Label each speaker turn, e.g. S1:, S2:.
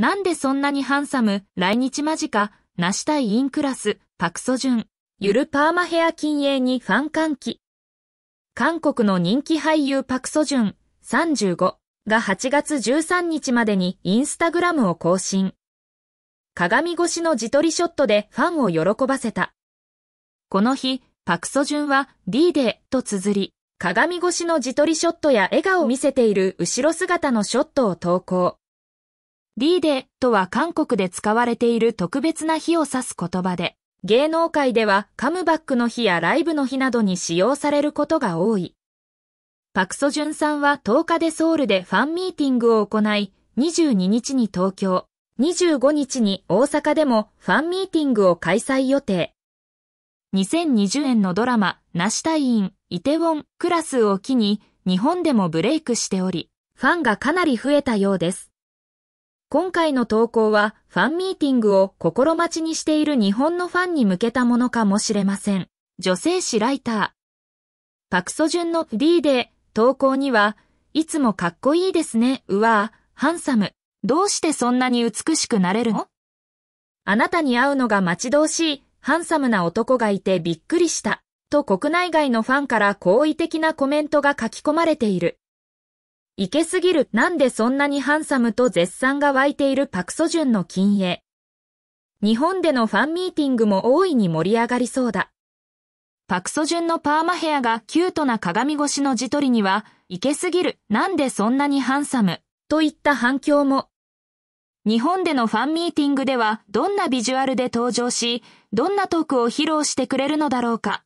S1: なんでそんなにハンサム、来日間近、なしたいインクラス、パクソジュン、ゆるパーマヘア禁煙にファン歓喜。韓国の人気俳優パクソジュン、35が8月13日までにインスタグラムを更新。鏡越しの自撮りショットでファンを喜ばせた。この日、パクソジュンは D デーと綴り、鏡越しの自撮りショットや笑顔を見せている後ろ姿のショットを投稿。リーデとは韓国で使われている特別な日を指す言葉で、芸能界ではカムバックの日やライブの日などに使用されることが多い。パクソジュンさんは10日でソウルでファンミーティングを行い、22日に東京、25日に大阪でもファンミーティングを開催予定。2020年のドラマ、ナシタイン、イテウォン、クラスを機に、日本でもブレイクしており、ファンがかなり増えたようです。今回の投稿はファンミーティングを心待ちにしている日本のファンに向けたものかもしれません。女性誌ライター。パクソジュンの D で投稿には、いつもかっこいいですね、うわぁ、ハンサム。どうしてそんなに美しくなれるのあなたに会うのが待ち遠しい、ハンサムな男がいてびっくりした。と国内外のファンから好意的なコメントが書き込まれている。いけすぎる、なんでそんなにハンサムと絶賛が湧いているパクソジュンの禁鋭。日本でのファンミーティングも大いに盛り上がりそうだ。パクソジュンのパーマヘアがキュートな鏡越しの字取りには、いけすぎる、なんでそんなにハンサム、といった反響も。日本でのファンミーティングでは、どんなビジュアルで登場し、どんなトークを披露してくれるのだろうか。